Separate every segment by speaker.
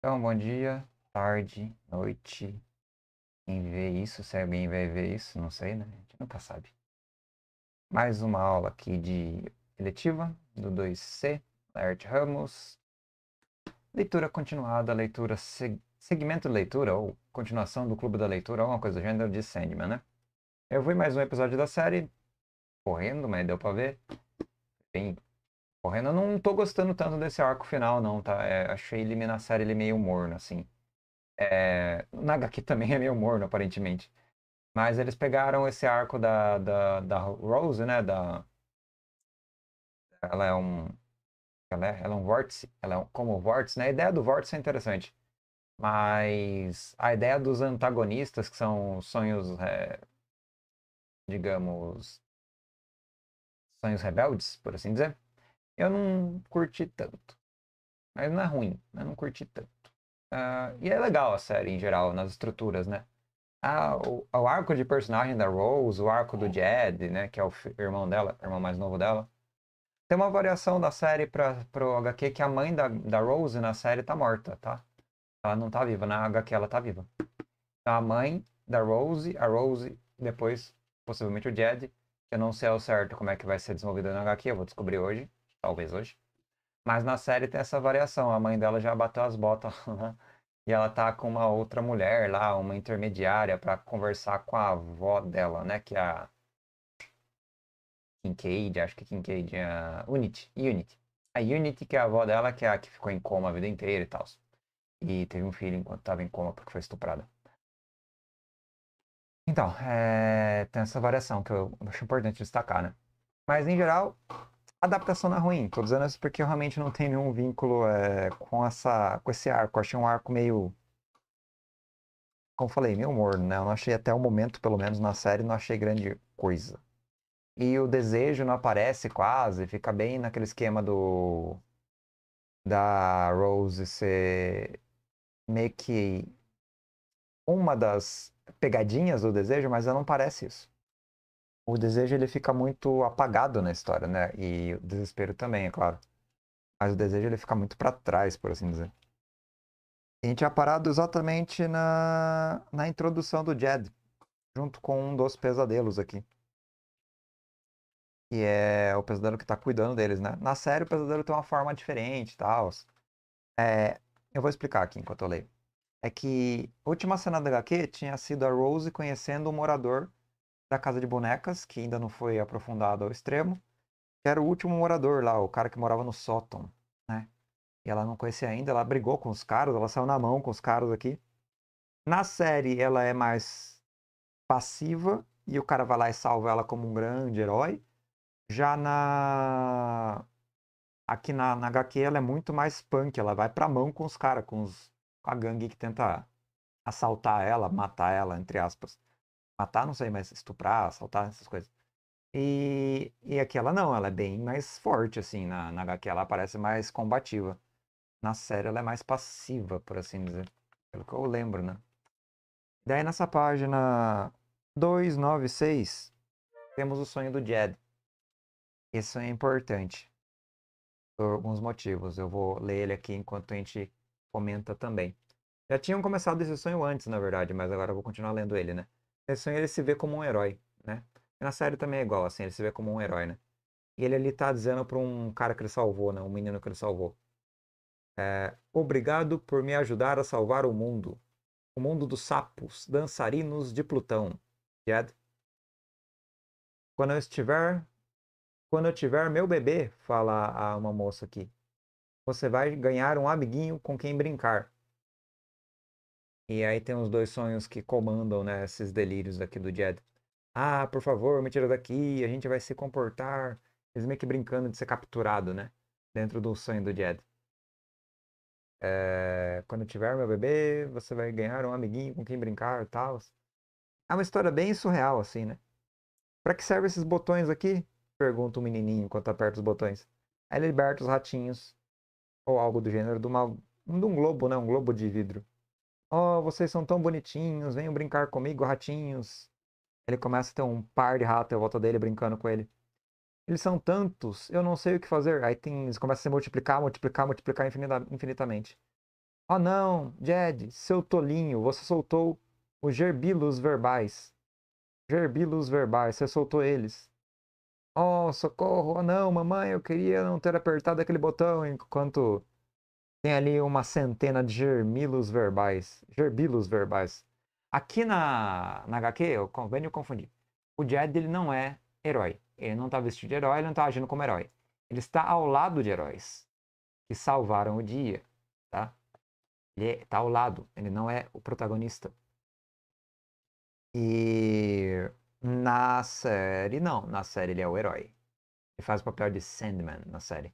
Speaker 1: Então, bom dia, tarde, noite. Quem vê isso, se alguém vai ver isso, não sei, né? A gente nunca sabe. Mais uma aula aqui de eletiva do 2C, Laerte Ramos. Leitura continuada, leitura seg segmento leitura ou continuação do Clube da Leitura, alguma coisa do gênero de Sandman, né? Eu vi mais um episódio da série correndo, mas deu para ver. Bem correndo. Eu não tô gostando tanto desse arco final, não, tá? É, achei ele na série ele meio morno, assim. É, na HQ também é meio morno, aparentemente. Mas eles pegaram esse arco da, da, da Rose, né? Da... Ela é um. Ela é, ela é um vórtice. Ela é um, como vórtice, né? A ideia do vórtice é interessante. Mas a ideia dos antagonistas, que são sonhos, é, digamos. Sonhos rebeldes, por assim dizer eu não curti tanto. Mas não é ruim, eu não curti tanto. Uh, e é legal a série em geral, nas estruturas, né? Ah, o, o, arco de personagem da Rose, o arco do Jed, né? Que é o irmão dela, irmão mais novo dela. Tem uma variação da série pra, pro HQ que a mãe da, da Rose na série tá morta, tá? Ela não tá viva, na HQ ela tá viva. Então, a mãe da Rose, a Rose, depois, possivelmente o Jed, que eu não sei ao certo como é que vai ser desenvolvida na HQ, eu vou descobrir hoje talvez hoje. Mas na série tem essa variação. A mãe dela já bateu as botas lá. E ela tá com uma outra mulher lá, uma intermediária, para conversar com a avó dela, né? Que é a. Kincaid, acho que é A Unity. Unity. A Unity, que é a avó dela, que é a que ficou em coma a vida inteira e tal. E teve um filho enquanto tava em coma porque foi estuprada. Então, é... tem essa variação que eu acho importante destacar, né? Mas em geral, adaptação na é ruim. Tô dizendo isso porque eu realmente não tenho nenhum vínculo é, com, essa, com esse arco. Eu achei um arco meio. Como falei, meio morno, né? Eu não achei até o momento, pelo menos na série, não achei grande coisa. E o desejo não aparece quase, fica bem naquele esquema do. da Rose ser meio que uma das pegadinhas do desejo, mas ela não parece isso o desejo ele fica muito apagado na história, né? E o desespero também, é claro. Mas o desejo ele fica muito para trás, por assim dizer. E a gente tinha é parado exatamente na, na introdução do Jed, junto com um dos pesadelos aqui.
Speaker 2: Que é
Speaker 1: o pesadelo que tá cuidando deles, né? Na série o pesadelo tem uma forma diferente e tal. É, eu vou explicar aqui enquanto eu leio. É que a última cena da HQ tinha sido a Rose conhecendo um morador da Casa de Bonecas, que ainda não foi aprofundado ao extremo, que era o último morador lá, o cara que morava no sótão, né? E ela não conhecia ainda, ela brigou com os caras, ela saiu na mão com os caras aqui. Na série ela é mais passiva e o cara vai lá e salva ela como um grande herói. Já na aqui na, na HQ ela é muito mais punk, ela vai pra mão com os caras, com, os... com a gangue que tenta assaltar ela, matar ela, entre aspas. Matar, não sei, mas estuprar, assaltar, essas coisas. E, e aqui ela não, ela é bem mais forte, assim, na, na HQ ela parece mais combativa. Na série ela é mais passiva, por assim dizer. Pelo que eu lembro, né? Daí nessa página 296, temos o sonho do Jed. Esse sonho é importante. Por alguns motivos. Eu vou ler ele aqui enquanto a gente comenta também. Já tinham começado esse sonho antes, na verdade, mas agora eu vou continuar lendo ele, né? É sonho é ele se vê como um herói, né? E na série também é igual, assim, ele se vê como um herói, né? E ele ali tá dizendo pra um cara que ele salvou, né? Um menino que ele salvou. É, Obrigado por me ajudar a salvar o mundo. O mundo dos sapos, dançarinos de Plutão. Jed. Quando eu estiver... Quando eu tiver meu bebê, fala a uma moça aqui, você vai ganhar um amiguinho com quem brincar. E aí tem os dois sonhos que comandam né, esses delírios aqui do Jed. Ah, por favor, me tira daqui, a gente vai se comportar. Eles meio que brincando de ser capturado, né? Dentro do sonho do Jed. É, quando tiver meu bebê, você vai ganhar um amiguinho com quem brincar e tal. É uma história bem surreal, assim, né? Pra que servem esses botões aqui? Pergunta o menininho enquanto aperta tá os botões. Aí ele liberta os ratinhos, ou algo do gênero, de, uma, de um globo, né? Um globo de vidro. Oh, vocês são tão bonitinhos, venham brincar comigo, ratinhos. Ele começa a ter um par de ratos em volta dele brincando com ele. Eles são tantos, eu não sei o que fazer. Aí tem, eles começam a se multiplicar, multiplicar, multiplicar infinita, infinitamente. Oh não, Jed, seu tolinho, você soltou os gerbilos verbais. Gerbilos verbais, você soltou eles. Oh, socorro, oh não, mamãe, eu queria não ter apertado aquele botão enquanto tem ali uma centena de germilos verbais. Gerbilos verbais. Aqui na, na HQ, eu venho confundir. O Jed ele não é herói. Ele não está vestido de herói, ele não está agindo como herói. Ele está ao lado de heróis que salvaram o dia, tá? Ele está é, ao lado, ele não é o protagonista. E na série, não. Na série ele é o herói. Ele faz o papel de Sandman na série.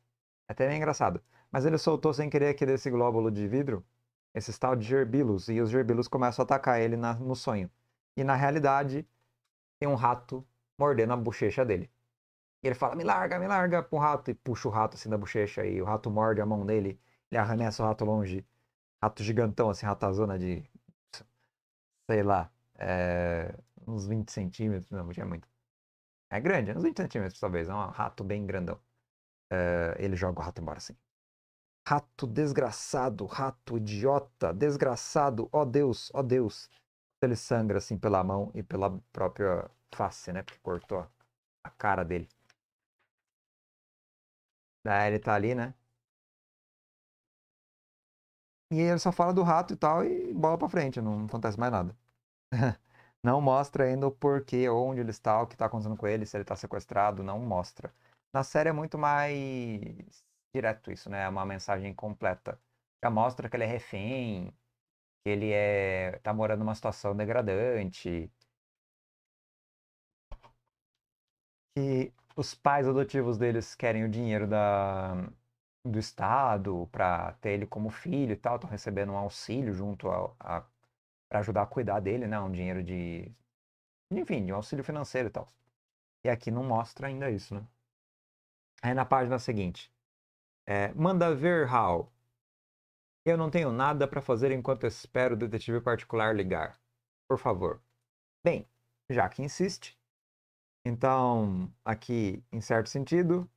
Speaker 1: É até meio engraçado. Mas ele soltou sem querer aqui desse glóbulo de vidro esses tal de gerbilos, e os gerbilos começam a atacar ele na, no sonho. E na realidade, tem um rato mordendo a bochecha dele. E ele fala, me larga, me larga pro rato, e puxa o rato assim da bochecha, e o rato morde a mão dele, ele arremessa o rato longe. Rato gigantão, assim, ratazona de, sei lá, é, uns 20 centímetros, não, tinha muito. É grande, uns 20 centímetros talvez, é um rato bem grandão. É, ele joga o rato embora assim. Rato desgraçado, rato idiota, desgraçado, ó oh Deus, ó oh Deus. Ele sangra assim pela mão
Speaker 2: e pela própria face, né? Porque cortou a cara dele. Daí ele tá ali, né? E ele só fala do rato e tal e bola pra frente, não acontece mais nada. não
Speaker 1: mostra ainda o porquê, onde ele está, o que tá acontecendo com ele, se ele tá sequestrado, não mostra. Na série é muito mais direto isso, né? É uma mensagem completa. Já mostra que ele é refém, que ele é tá morando numa situação degradante, que os pais adotivos deles querem o dinheiro da, do Estado para ter ele como filho e tal, estão recebendo um auxílio junto a, a para ajudar a cuidar dele, né? Um dinheiro de enfim, de um auxílio financeiro e tal. E aqui não mostra ainda isso, né? Aí na página seguinte, é, manda ver, Hal. Eu não tenho nada para fazer enquanto espero o detetive particular ligar. Por favor. Bem, já que insiste. Então, aqui, em certo sentido,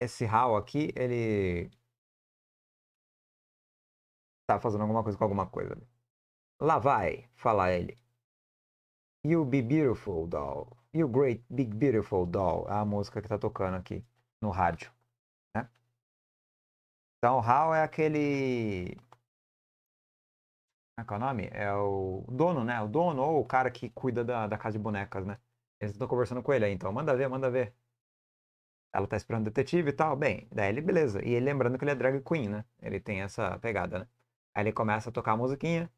Speaker 2: esse Hal aqui, ele tá fazendo alguma coisa com alguma coisa. Lá vai, fala ele.
Speaker 1: You Be Beautiful Doll. You Great Big Beautiful Doll. É a música que tá tocando aqui no rádio. Então, Hal é aquele. Como é que é o nome? É o dono, né? O dono ou o cara que cuida da, da casa de bonecas, né? Eles estão conversando com ele aí, então manda ver, manda ver. Ela tá esperando o detetive e tal. Bem, daí ele, beleza. E ele lembrando que ele é drag queen, né? Ele tem essa pegada, né? Aí ele começa a tocar a musiquinha.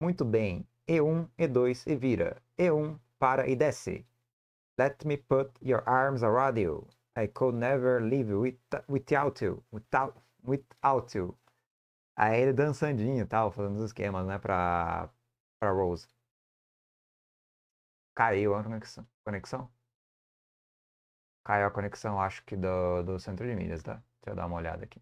Speaker 1: Muito bem. E1, E2 e vira. E1, para e desce. Let me put your arms around you. I could never live without you. Without, Without You. Aí ele dançandinho e tal, fazendo os esquemas, né, pra, pra Rose.
Speaker 2: Caiu a conexão. conexão? Caiu a conexão, acho que do, do centro de milhas, tá? Deixa eu dar uma olhada aqui.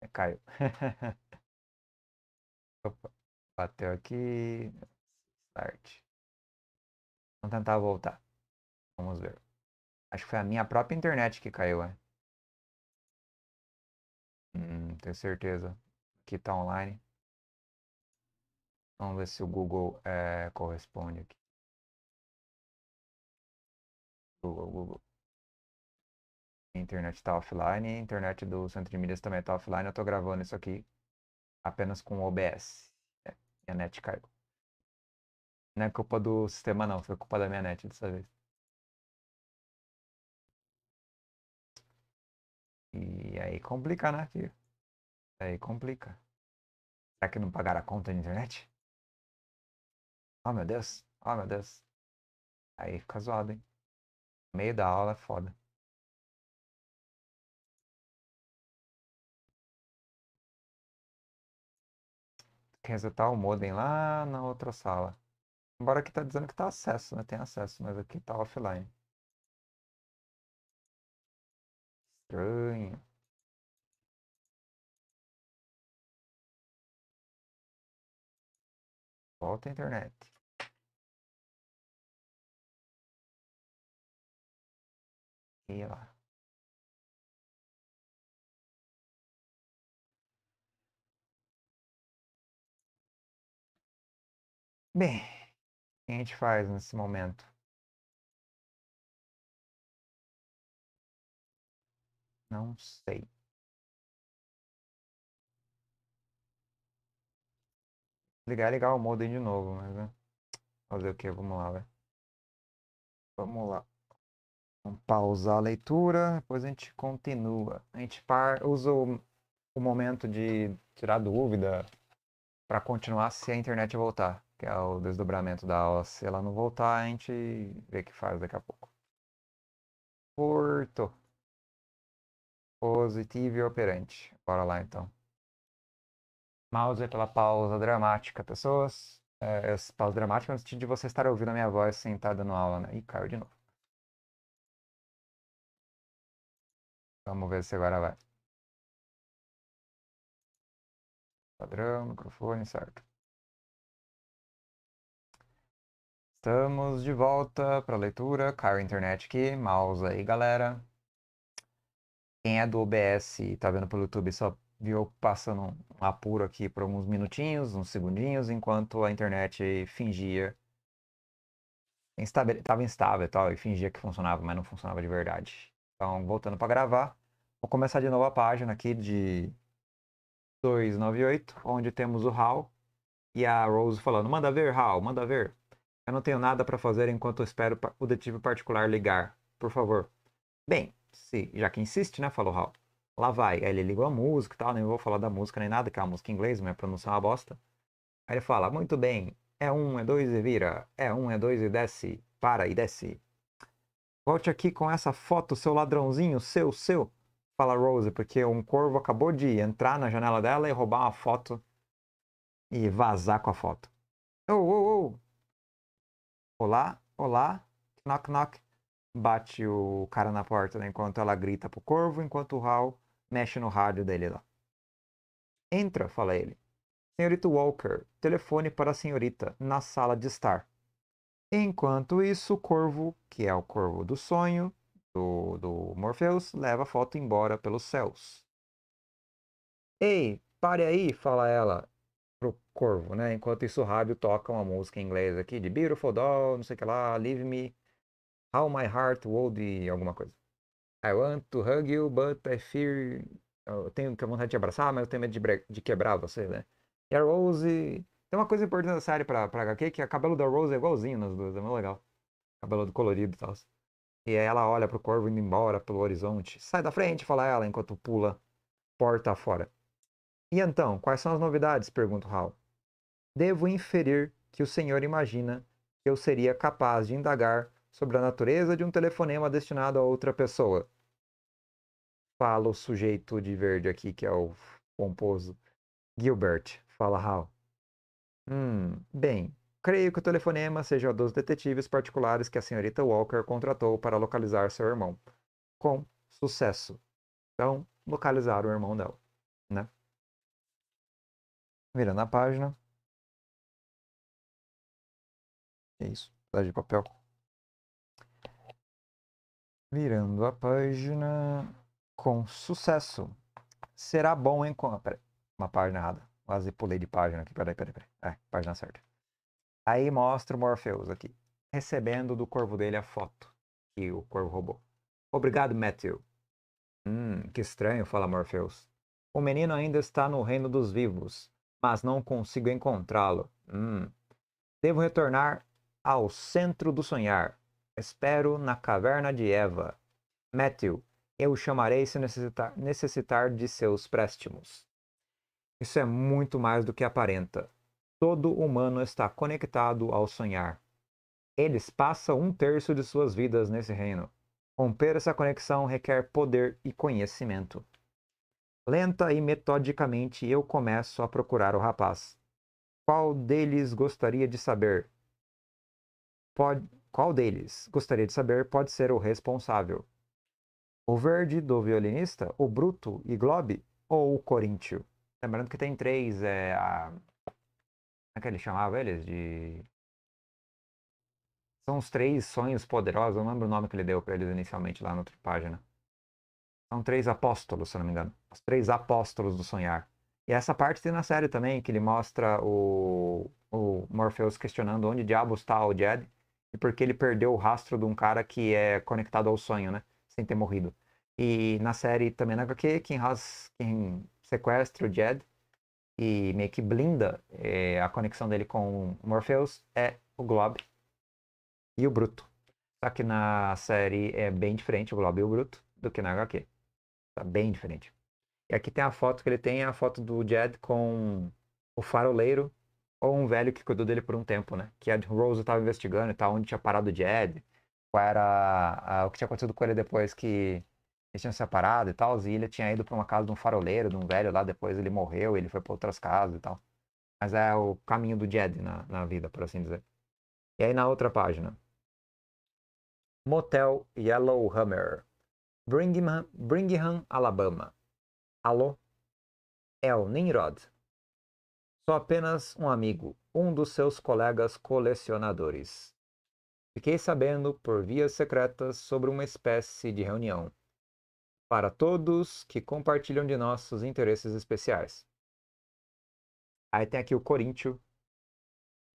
Speaker 2: É, caiu. Opa, bateu aqui. Start. Vamos tentar voltar. Vamos ver. Acho que foi a minha própria internet que caiu, é. Hum, tenho certeza que tá online. Vamos ver se o Google é, corresponde aqui. Google, Google. A internet está offline,
Speaker 1: a internet do Centro de Mídias também está offline. Eu estou gravando isso aqui apenas com OBS.
Speaker 2: É, minha net caiu. Não é culpa do sistema não, foi culpa da minha net dessa vez. E aí complica, né, filho? Aí complica. Será que não pagaram a conta na internet? Oh, meu Deus. Oh, meu Deus. Aí fica zoado, hein? No meio da aula é foda. quer que o modem lá na outra sala. Embora aqui tá dizendo que tá acesso, né? Tem acesso, mas aqui tá offline. Estranho. Volta à internet. E lá. Bem, o que a gente faz nesse momento? Não sei.
Speaker 1: Ligar, é ligar o modem de novo, mas, né? Fazer o que? Vamos lá, velho. Vamos lá. Vamos pausar a leitura, depois a gente continua. A gente par... usa o... o momento de tirar dúvida para continuar se a internet voltar, que é o desdobramento da aula. Se ela não voltar, a gente
Speaker 2: vê o que faz daqui a pouco. Porto. Positivo e operante. Bora lá então. Mouse pela pausa
Speaker 1: dramática, pessoas. É, eh, essa pausa dramática no sentido de você estar ouvindo a minha voz sentada no aula,
Speaker 2: né? Ih, caiu de novo. Vamos ver se agora vai. Padrão, microfone, certo. Estamos de volta
Speaker 1: para a leitura. Caiu a internet aqui. Mouse aí, galera. Quem é do OBS e tá vendo pelo YouTube, só viu passando um apuro aqui por alguns minutinhos, uns segundinhos, enquanto a internet fingia. Estava instável e tal, e fingia que funcionava, mas não funcionava de verdade. Então, voltando para gravar, vou começar de novo a página aqui de 298, onde temos o Hal e a Rose falando: manda ver, Hal, manda ver. Eu não tenho nada para fazer enquanto eu espero o detetive particular ligar, por favor. Bem, se, já que insiste, né? Falou Hal. Lá vai. Aí ele ligou a música e tal, nem vou falar da música nem nada, que é uma música em inglês, minha pronúncia é uma bosta. Aí ele fala, muito bem, é um, é dois e vira, é um, é dois e desce, para e desce. Volte aqui com essa foto, seu ladrãozinho, seu, seu, fala Rose, porque um corvo acabou de entrar na janela dela e roubar uma foto e vazar com a foto. Oh, oh, oh! Olá, olá, knock, knock bate o cara na porta, né? Enquanto ela grita pro corvo, enquanto o Hal mexe no rádio dele lá. Entra, fala ele. Senhorita Walker, telefone para a senhorita, na sala de estar. Enquanto isso, o corvo, que é o corvo do sonho, do, do Morpheus, leva a foto embora pelos céus. Ei, pare aí, fala ela pro corvo, né? Enquanto isso, o rádio toca uma música em inglês aqui de Beautiful Doll, não sei o que lá, Leave Me How My Heart Would alguma coisa. I want to hug you, but I fear. Eu tenho vontade de abraçar, mas eu tenho medo de, de quebrar você, né? E a Rose. Tem uma coisa importante nessa série pra, pra HQ que o é cabelo da Rose é igualzinho nas duas, é muito legal. Cabelo do colorido e tal. E aí ela olha pro corvo indo embora pelo horizonte. Sai da frente, fala ela, enquanto pula porta fora. E então, quais são as novidades? Pergunta Hal. Devo inferir que o senhor imagina que eu seria capaz de indagar sobre a natureza de um telefonema destinado a outra pessoa. Fala o sujeito de verde aqui, que é o pomposo. Gilbert, fala Hal. Hum, bem, creio que o telefonema seja dos detetives particulares que a senhorita Walker contratou para localizar seu irmão. Com sucesso. Então,
Speaker 2: localizar o irmão dela, né? Virando a página. É isso. Tá de papel. Virando a página com
Speaker 1: sucesso. Será bom enquanto. Uma página errada. Quase pulei de página aqui. Peraí, peraí, peraí. É, página certa. Aí mostra o Morpheus aqui. Recebendo do corvo dele a foto que o corvo roubou. Obrigado, Matthew. Hum, que estranho, fala Morpheus. O menino ainda está no reino dos vivos, mas não consigo encontrá-lo. Hum. Devo retornar ao centro do sonhar. Espero na caverna de Eva. Matthew, eu o chamarei se necessitar, necessitar de seus préstimos. Isso é muito mais do que aparenta. Todo humano está conectado ao sonhar. Eles passam um terço de suas vidas nesse reino. Romper essa conexão requer poder e conhecimento. Lenta e metodicamente eu começo a procurar o rapaz. Qual deles gostaria de saber? Pode, qual deles, gostaria de saber, pode ser o responsável? O verde do violinista, o bruto e globe ou o coríntio? Lembrando que tem três. É, a... Como é que ele chamava eles? De. São os três sonhos poderosos, eu não lembro o nome que ele deu para eles inicialmente lá na outra página. São três apóstolos, se não me engano. Os três apóstolos do sonhar. E essa parte tem na série também, que ele mostra o, o Morpheus questionando onde diabos está o Jed e porque ele perdeu o rastro de um cara que é conectado ao sonho, né? Sem ter morrido. E na série também na HQ, quem, has, quem sequestra o Jed e meio que blinda é, a conexão dele com o Morpheus é o Glob e o Bruto. Só que na série é bem diferente o Glob e o Bruto do que na HQ. Tá bem diferente. E aqui tem a foto que ele tem, é a foto do Jed com o faroleiro ou um velho que cuidou dele por um tempo, né? Que a Rose estava investigando e tal, onde tinha parado o Jed, qual era a, a, o que tinha acontecido com ele depois que eles tinham se separado e tal. E ele tinha ido para uma casa de um faroleiro, de um velho lá, depois ele morreu, ele foi para outras casas e tal. Mas é o caminho do Jed na, na vida, por assim dizer. E aí na outra página. Motel Yellowhammer, Bringham, Bringham, Alabama. Alô? El Nimrod, Sou apenas um amigo, um dos seus colegas colecionadores. Fiquei sabendo por vias secretas sobre uma espécie de reunião para todos que compartilham de nossos interesses especiais. Aí tem aqui o Coríntio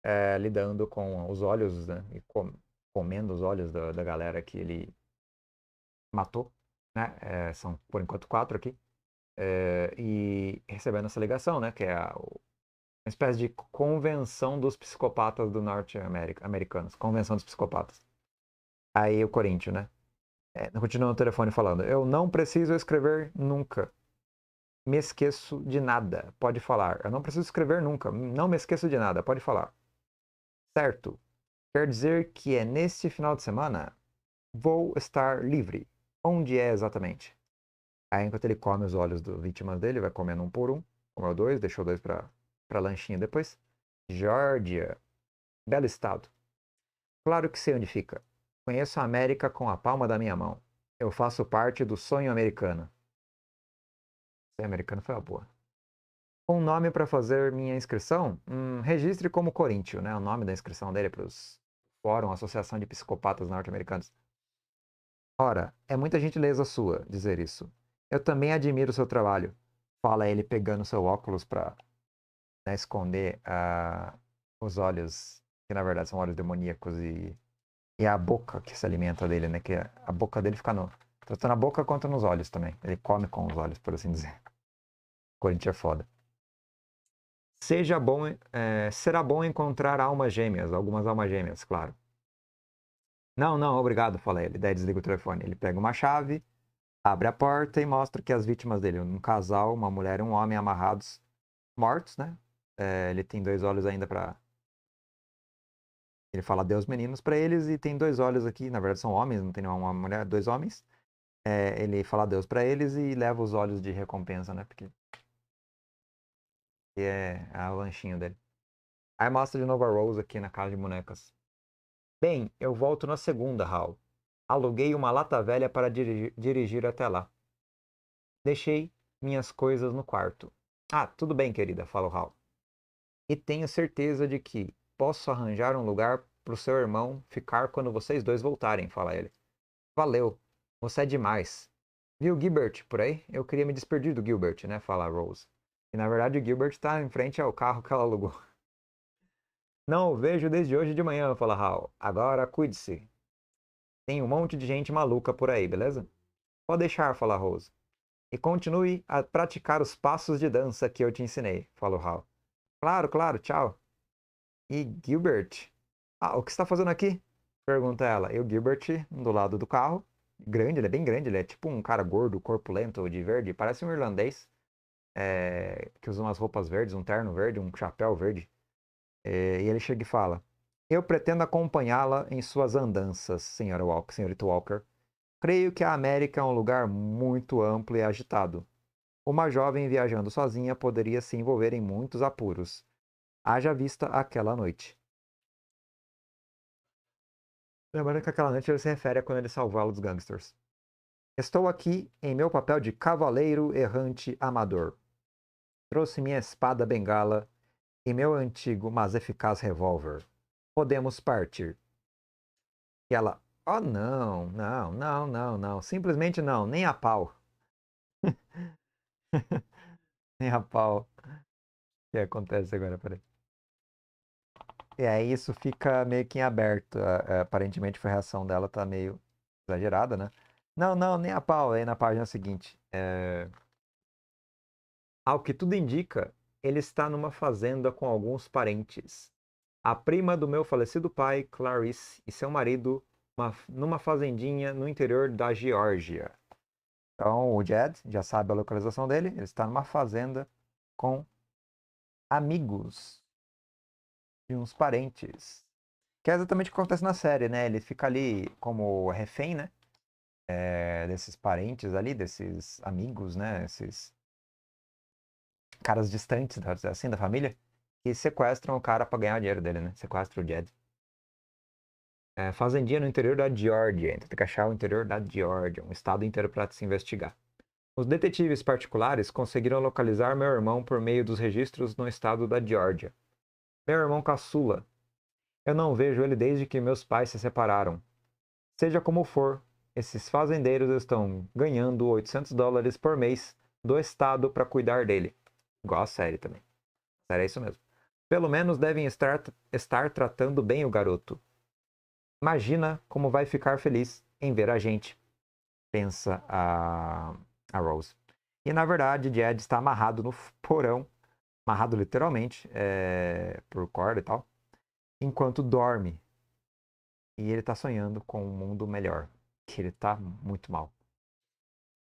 Speaker 1: é, lidando com os olhos, né? E com, comendo os olhos da, da, galera que ele matou, né? É, são por enquanto quatro aqui. É, e recebendo essa ligação, né? Que é a, o uma espécie de convenção dos psicopatas do norte -america, americanos. Convenção dos psicopatas. Aí o Corinthians, né? É, continua no telefone falando. Eu não preciso escrever nunca. Me esqueço de nada. Pode falar. Eu não preciso escrever nunca. Não me esqueço de nada. Pode falar. Certo. Quer dizer que é neste final de semana? Vou estar livre. Onde é exatamente? Aí enquanto ele come os olhos do vítimas dele, vai comendo um por um. Comeu dois, deixou dois para para lanchinho depois. Georgia. Belo estado. Claro que sei onde fica. Conheço a América com a palma da minha mão. Eu faço parte do sonho americano. Sonho americano foi uma boa. Um nome para fazer minha inscrição? Hum, registre como Corinthians né? O nome da inscrição dele é para os Fórum Associação de Psicopatas Norte-Americanos. Ora, é muita gentileza sua dizer isso. Eu também admiro o seu trabalho. Fala ele pegando seu óculos para né, esconder uh, os olhos, que na verdade são olhos demoníacos, e, e é a boca que se alimenta dele, né? Que é, a boca dele fica no. Tanto na boca quanto nos olhos também. Ele come com os olhos, por assim dizer. Corinthians é foda. Seja bom, é, será bom encontrar almas gêmeas, algumas almas gêmeas, claro. Não, não, obrigado, fala ele. Daí desliga o telefone. Ele pega uma chave, abre a porta e mostra que as vítimas dele, um casal, uma mulher e um homem amarrados, mortos, né? é, ele tem dois olhos ainda para. Ele fala Deus meninos para eles e tem dois olhos aqui, na verdade são homens, não tem nenhuma mulher, dois homens. É, ele fala Deus para eles e leva os olhos de recompensa, né? Porque. e é a lanchinho dele. Aí mostra de novo a Rose aqui na casa de bonecas. Bem, eu volto na segunda, Hal. Aluguei uma lata velha para dirigir, dirigir até lá. Deixei minhas coisas no quarto. Ah, tudo bem, querida, fala o Hal e tenho certeza de que posso arranjar um lugar para o seu irmão ficar quando vocês dois voltarem, fala ele. Valeu, você é demais. Viu o Gilbert por aí? Eu queria me despedir do Gilbert, né? Fala a Rose. E na verdade o Gilbert está em frente ao carro que ela alugou. Não o vejo desde hoje de manhã, fala Hal. Agora cuide-se. Tem um monte de gente maluca por aí, beleza? Pode deixar, fala Rose. E continue a praticar os passos de dança que eu te ensinei, fala o Hal. Claro, claro, tchau. E Gilbert? Ah, o que está fazendo aqui? Pergunta ela. E o Gilbert, do lado do carro, grande, ele é bem grande, ele é tipo um cara gordo, corpulento, de verde, parece um irlandês, é, que usa umas roupas verdes, um terno verde, um chapéu verde. É, e ele chega e fala: Eu pretendo acompanhá-la em suas andanças, senhora Walker, senhorita Walker. Creio que a América é um lugar muito amplo e agitado uma jovem viajando sozinha poderia se envolver em muitos apuros. Haja vista aquela noite. Lembrando que aquela noite ele se refere a quando ele salvá-lo dos gangsters. Estou aqui em meu papel de cavaleiro errante amador. Trouxe minha espada bengala e meu antigo, mas eficaz revólver. Podemos partir. E ela, oh não, não, não, não, não, simplesmente não, nem a pau. Nem a pau. O que acontece agora? Peraí. E aí isso fica meio que em aberto. Aparentemente a reação dela tá meio exagerada, né? Não, não, nem a pau. Aí na página seguinte. É... Ao que tudo indica, ele está numa fazenda com alguns parentes. A prima do meu falecido pai, Clarice, e seu marido, uma, numa fazendinha no interior da Geórgia. Então o Jed já sabe a localização dele, ele está numa fazenda com amigos e uns parentes. Que é exatamente o que acontece na série, né? Ele fica ali como refém, né? É, desses parentes ali, desses amigos, né? Esses caras distantes, né? assim, da família, que sequestram o cara para ganhar o dinheiro dele, né? Sequestram o Jed é, fazendia no interior da Geórgia. Então tem que achar o interior da Geórgia, um estado inteiro para se investigar. Os detetives particulares conseguiram localizar meu irmão por meio dos registros no estado da Geórgia. Meu irmão caçula. Eu não vejo ele desde que meus pais se separaram. Seja como for, esses fazendeiros estão ganhando 800 dólares por mês do estado para cuidar dele. Igual a série também. A é isso mesmo. Pelo menos devem estar, estar tratando bem o garoto. Imagina como vai ficar feliz em ver a gente, pensa a, a Rose. E na verdade, Jed está amarrado no porão, amarrado literalmente, é, por corda e tal, enquanto dorme. E ele está sonhando com um mundo melhor, que ele está muito mal.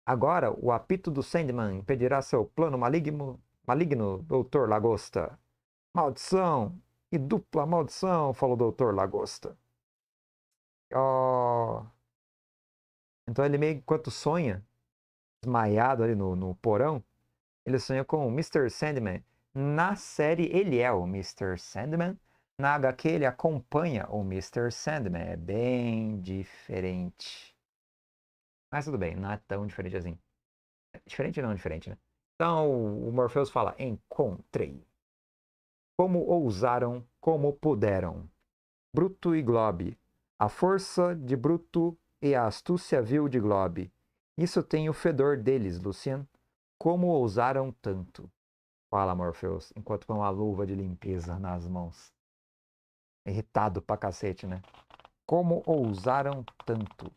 Speaker 1: Agora, o apito do Sandman impedirá seu plano maligno, maligno Doutor Lagosta. Maldição! E dupla maldição, falou o Doutor Lagosta. Oh. Então ele meio enquanto sonha, desmaiado ali no, no porão, ele sonha com o Mr. Sandman. Na série ele é o Mr. Sandman. Na HQ ele acompanha o Mr. Sandman. É bem diferente. Mas tudo bem, não é tão diferente assim. Diferente não, diferente, né? Então o Morpheus fala: Encontrei. Como ousaram, como puderam. Bruto e Globe, a força de Bruto e a astúcia vil de Globe. Isso tem o fedor deles, Lucien. Como ousaram tanto? Fala, Morpheus, enquanto põe uma luva de limpeza nas mãos. Irritado pra cacete, né? Como ousaram tanto?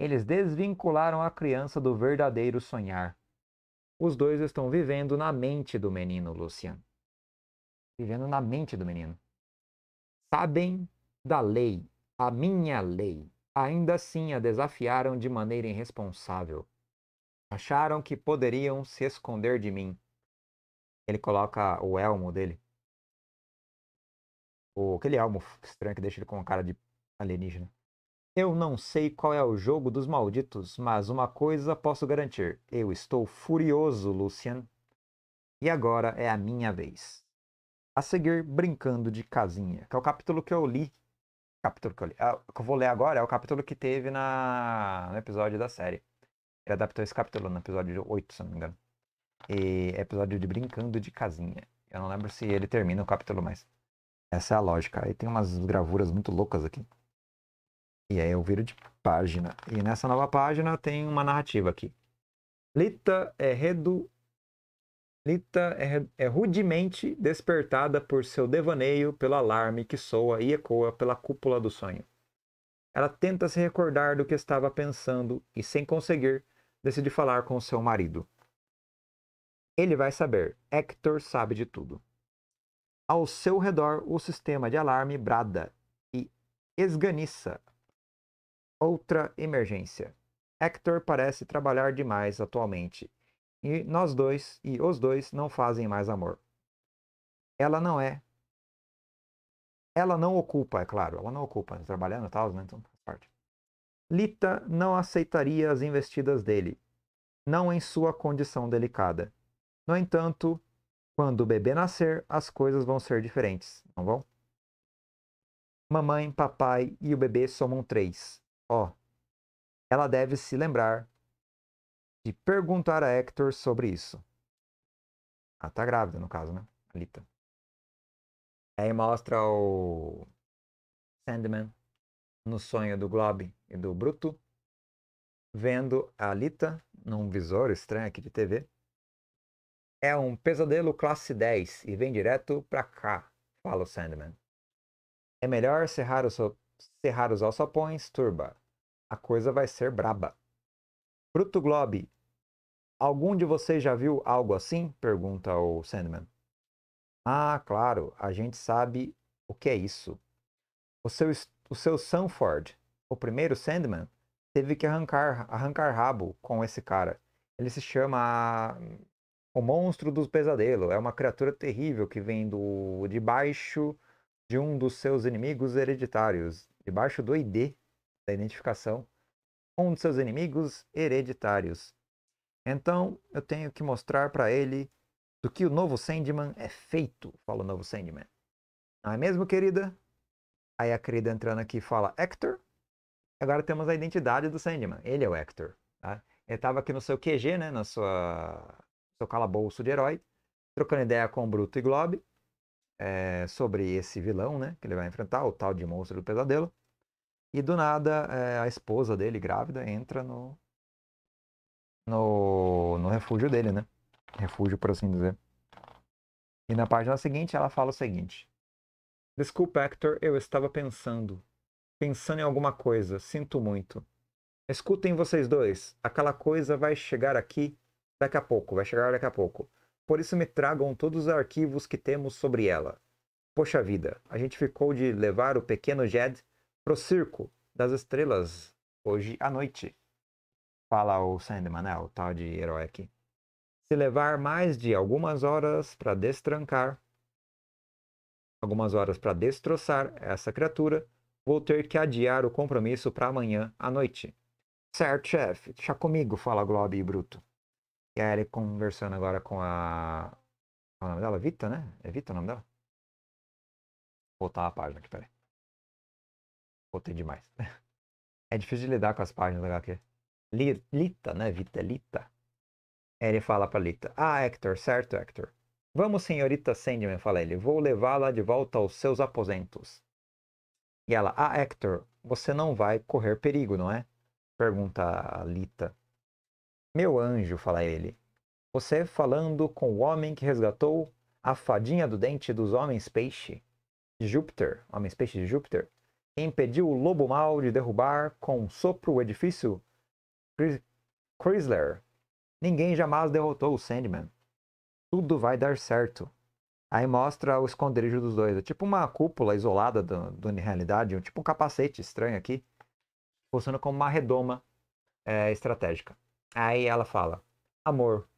Speaker 1: Eles desvincularam a criança do verdadeiro sonhar. Os dois estão vivendo na mente do menino, Lucian. Vivendo na mente do menino. Sabem da lei a minha lei. Ainda assim a desafiaram de maneira irresponsável. Acharam que poderiam se esconder de mim. Ele coloca o elmo dele. O, aquele elmo estranho que deixa ele com uma cara de alienígena. Eu não sei qual é o jogo dos malditos, mas uma coisa posso garantir: eu estou furioso, Lucian. E agora é a minha vez. A seguir, brincando de casinha, que é o capítulo que eu li capítulo que eu, li, ah, que eu vou ler agora é o capítulo que teve na, no episódio da série. Ele adaptou esse capítulo no episódio 8, se não me engano. E é episódio de Brincando de Casinha. Eu não lembro se ele termina o capítulo mais. Essa é a lógica. Aí tem umas gravuras muito loucas aqui. E aí eu viro de página. E nessa nova página tem uma narrativa aqui. Lita é redu Lita é, é rudemente despertada por seu devaneio, pelo alarme que soa e ecoa pela cúpula do sonho. Ela tenta se recordar do que estava pensando e, sem conseguir, decide falar com seu marido. Ele vai saber. Hector sabe de tudo. Ao seu redor, o sistema de alarme brada e esganiça. Outra emergência. Hector parece trabalhar demais atualmente e nós dois e os dois não fazem mais amor. Ela não é. Ela não ocupa, é claro, ela não ocupa, né, trabalhando e tal, né? Então faz parte. Lita não aceitaria as investidas dele, não em sua condição delicada. No entanto, quando o bebê nascer, as coisas vão ser diferentes, não vão? Mamãe, papai e o bebê somam três. Ó, oh, ela deve se lembrar de perguntar a Hector sobre isso. Ah, tá grávida, no caso, né? Alita. Aí mostra o Sandman no sonho do Glob e do Bruto, vendo a Alita num visor estranho aqui de TV. É um pesadelo classe 10 e vem direto pra cá, fala o Sandman. É melhor serrar os, serrar os alçapões, turba. A coisa vai ser braba. Bruto Globe Algum de vocês já viu algo assim? Pergunta o Sandman. Ah, claro, a gente sabe o que é isso. O seu, o seu Sanford, o primeiro Sandman, teve que arrancar, arrancar rabo com esse cara. Ele se chama o Monstro dos Pesadelos. É uma criatura terrível que vem do, de baixo de um dos seus inimigos hereditários, debaixo do ID da identificação. Um dos seus inimigos hereditários. Então eu tenho que mostrar para ele do que o novo Sandman é feito, fala o novo Sandman. Não é mesmo, querida? Aí a querida entrando aqui fala Hector. Agora temos a identidade do Sandman. Ele é o Hector. Tá? Ele estava aqui no seu QG, né? Na sua seu calabouço de herói, trocando ideia com o Bruto e Glob é, sobre esse vilão, né? Que ele vai enfrentar, o tal de monstro do pesadelo. E do nada, é, a esposa dele, grávida, entra no, no, no refúgio dele, né? Refúgio, por assim dizer. E na página seguinte ela fala o seguinte: Desculpa, Hector, eu estava pensando. Pensando em alguma coisa, sinto muito. Escutem vocês dois, aquela coisa vai chegar aqui daqui a pouco, vai chegar daqui a pouco. Por isso me tragam todos os arquivos que temos sobre ela. Poxa vida, a gente ficou de levar o pequeno Jed pro circo das estrelas hoje à noite fala o Sandman, né, o tal de herói aqui. Se levar mais de algumas horas para destrancar, algumas horas para destroçar essa criatura, vou ter que adiar o compromisso para amanhã à noite. Certo, chefe. Deixa comigo, fala Globo e Bruto. E aí ele
Speaker 2: conversando agora com a. Qual é o nome dela? Vita, né? É Vita o nome dela? Vou botar a página aqui, peraí. Botei demais. É
Speaker 1: difícil de lidar com as páginas da HQ. Lita, né? Vita, Lita. Ele fala para Lita: Ah, Hector, certo, Hector. Vamos, senhorita Sandman, fala ele. Vou levá-la de volta aos seus aposentos. E ela: Ah, Hector, você não vai correr perigo, não é? Pergunta a Lita. Meu anjo, fala ele. Você falando com o homem que resgatou a fadinha do dente dos homens peixe de Júpiter, homens peixe de Júpiter, impediu o lobo mau de derrubar com um sopro o edifício Chrysler. Ninguém jamais derrotou o Sandman. Tudo vai dar certo. Aí mostra o esconderijo dos dois. É tipo uma cúpula isolada da realidade, tipo um capacete estranho aqui. Funciona como uma redoma é, estratégica. Aí ela fala: Amor,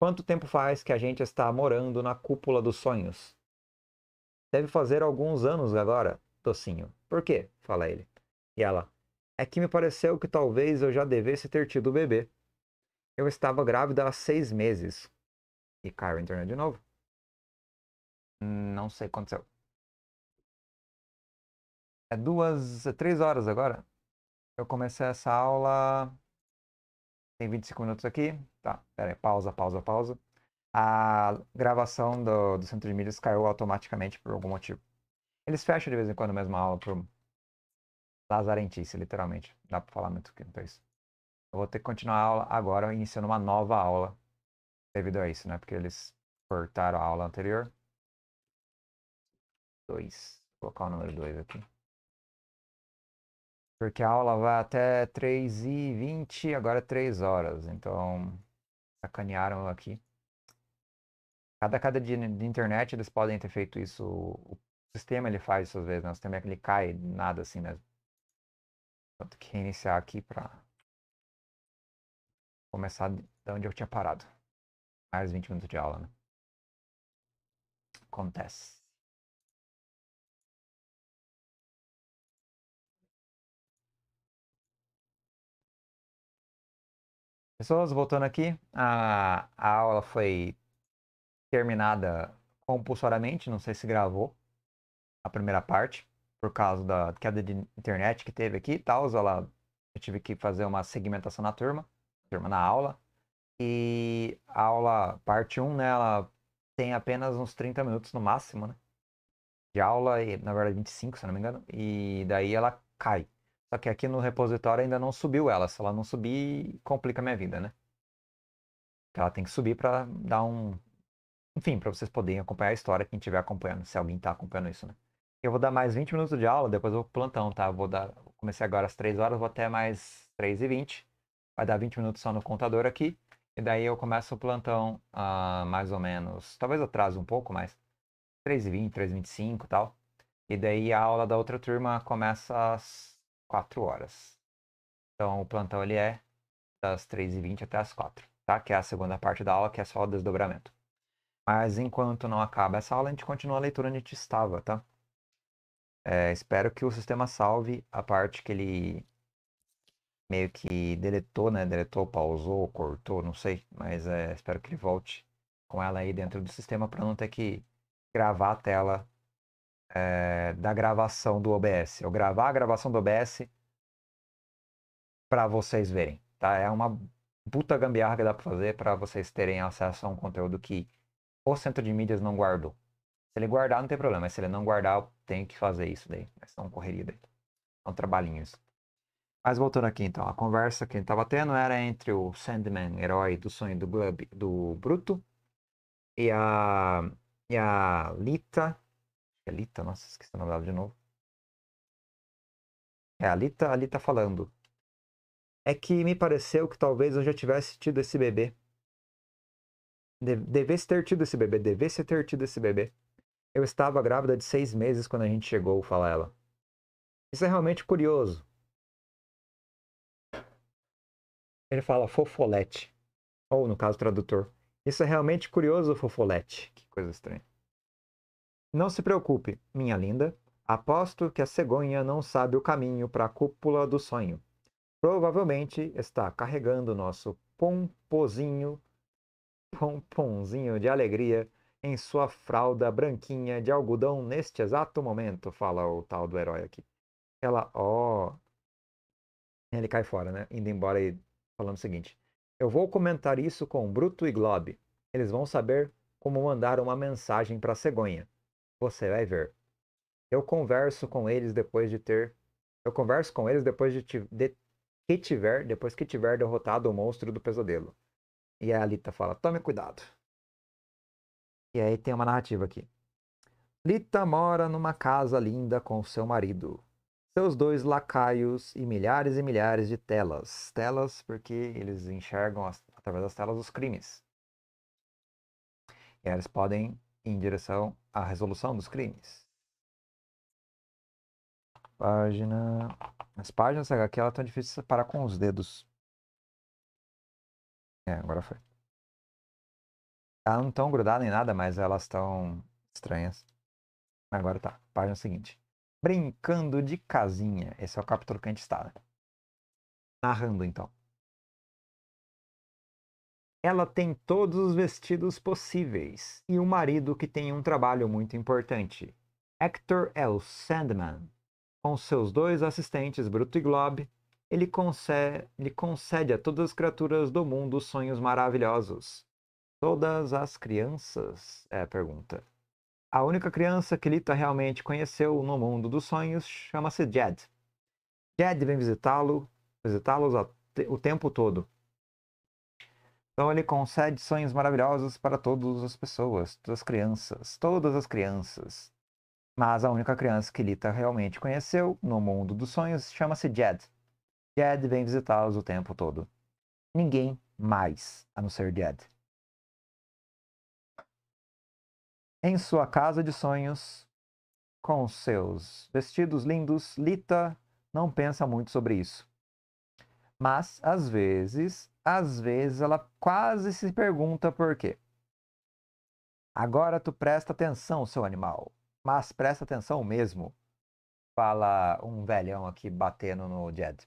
Speaker 1: quanto tempo faz que a gente está morando na cúpula dos sonhos? Deve fazer alguns anos agora, Tocinho. Por quê? Fala ele. E ela: é que me pareceu que talvez eu já devesse ter tido o bebê. Eu estava grávida há seis meses.
Speaker 2: E caiu a internet de novo. Não sei o que aconteceu. É duas, é três horas agora. Eu
Speaker 1: comecei essa aula. Tem 25 minutos aqui. Tá, peraí, pausa, pausa, pausa. A gravação do, do centro de milhas caiu automaticamente por algum motivo. Eles fecham de vez em quando a mesma aula por lazarentice, literalmente. Dá para falar muito quinto isso. Eu vou ter que continuar a aula agora, iniciando uma nova aula devido a isso, né? Porque eles cortaram a aula anterior. 2. Vou colocar o número 2 aqui. Porque a aula vai até 3 e 20 agora é 3 horas. Então, sacanearam aqui. Cada cada dia de internet eles podem ter feito isso. O sistema ele faz isso às vezes, né? O sistema é ele cai nada assim mesmo. Vou que reiniciar
Speaker 2: aqui para começar da onde eu tinha parado. Mais 20 minutos de aula, né? Acontece. Pessoas, voltando aqui, a, a
Speaker 1: aula foi terminada compulsoriamente, não sei se gravou a primeira parte por causa da queda de internet que teve aqui e tal. Ela, eu tive que fazer uma segmentação na turma, turma na aula. E a aula, parte 1, né, ela tem apenas uns 30 minutos no máximo, né? De aula, e, na verdade 25, se não me engano. E daí ela cai. Só que aqui no repositório ainda não subiu ela. Se ela não subir, complica a minha vida, né? Ela tem que subir para dar um. Enfim, para vocês poderem acompanhar a história, quem estiver acompanhando, se alguém está acompanhando isso, né? Eu vou dar mais 20 minutos de aula, depois eu vou pro plantão, tá? Vou dar, comecei agora às 3 horas, vou até mais 3 h 20. Vai dar 20 minutos só no contador aqui. E daí eu começo o plantão ah, mais ou menos, talvez atraso um pouco, mas 3 h 20, 3 h 25 e tal. E daí a aula da outra turma começa às 4 horas. Então o plantão ele é das 3 h 20 até as 4, tá? Que é a segunda parte da aula, que é só o desdobramento. Mas enquanto não acaba essa aula, a gente continua a leitura onde a gente estava, tá? É, espero que o sistema salve a parte que ele meio que deletou, né? Deletou, pausou, cortou, não sei. Mas é, espero que ele volte com ela aí dentro do sistema para não ter que gravar a tela é, da gravação do OBS. Eu gravar a gravação do OBS para vocês verem, tá? É uma puta gambiarra que dá para fazer para vocês terem acesso a um conteúdo que o centro de mídias não guardou. Se ele guardar, não tem problema, mas se ele não guardar, tenho que fazer isso daí. Essa é uma correria daí. São é trabalhinhos. Mas voltando aqui então, a conversa que a gente tava tendo era entre o Sandman, herói do sonho do Glub, do Bruto, e a, e a Lita. É Lita? Nossa, esqueci o nome dela de novo. É, a Lita, a Lita falando. É que me pareceu que talvez eu já tivesse tido esse bebê. Devesse ter tido esse bebê, devesse ter tido esse bebê. Eu estava grávida de seis meses quando a gente chegou, fala ela. Isso é realmente curioso. Ele fala fofolete. Ou, no caso, tradutor. Isso é realmente curioso, fofolete. Que coisa estranha. Não se preocupe, minha linda. Aposto que a cegonha não sabe o caminho para a cúpula do sonho. Provavelmente está carregando nosso pompozinho, pomponzinho de alegria em sua fralda branquinha de algodão neste exato momento, fala o tal do herói aqui. Ela, ó. Oh... Ele cai fora, né? Indo embora e falando o seguinte: Eu vou comentar isso com Bruto e Glob. Eles vão saber como mandar uma mensagem para cegonha. Você vai ver. Eu converso com eles depois de ter. Eu converso com eles depois de, de... que tiver, depois que tiver derrotado o monstro do pesadelo. E a Alita fala: Tome cuidado. E aí tem uma narrativa aqui. Lita mora numa casa linda com seu marido, seus dois lacaios e milhares e milhares de telas. Telas porque eles enxergam as, através das telas os crimes. E eles podem ir em direção à resolução dos crimes.
Speaker 2: Página. As páginas aqui elas estão difíceis de separar com os dedos. É, agora foi.
Speaker 1: Elas não estão grudadas em nada, mas elas estão estranhas. Agora tá, página seguinte. Brincando de casinha. Esse é o capítulo que a gente está. Né? Narrando então. Ela tem todos os vestidos possíveis e um marido que tem um trabalho muito importante. Hector L. Sandman. Com seus dois assistentes, Bruto e Glob, ele concede, ele concede a todas as criaturas do mundo sonhos maravilhosos. Todas as crianças? É a pergunta. A única criança que Lita realmente conheceu no mundo dos sonhos chama-se Jed. Jed vem visitá-lo, visitá-los o tempo todo. Então ele concede sonhos maravilhosos para todas as pessoas, todas as crianças, todas as crianças. Mas a única criança que Lita realmente conheceu no mundo dos sonhos chama-se Jed. Jed vem visitá-los o tempo todo. Ninguém mais, a não ser Jed. em sua casa de sonhos, com seus vestidos lindos, Lita não pensa muito sobre isso. Mas, às vezes, às vezes ela quase se pergunta por quê. Agora tu presta atenção, seu animal. Mas presta atenção mesmo. Fala um velhão aqui batendo no Jed.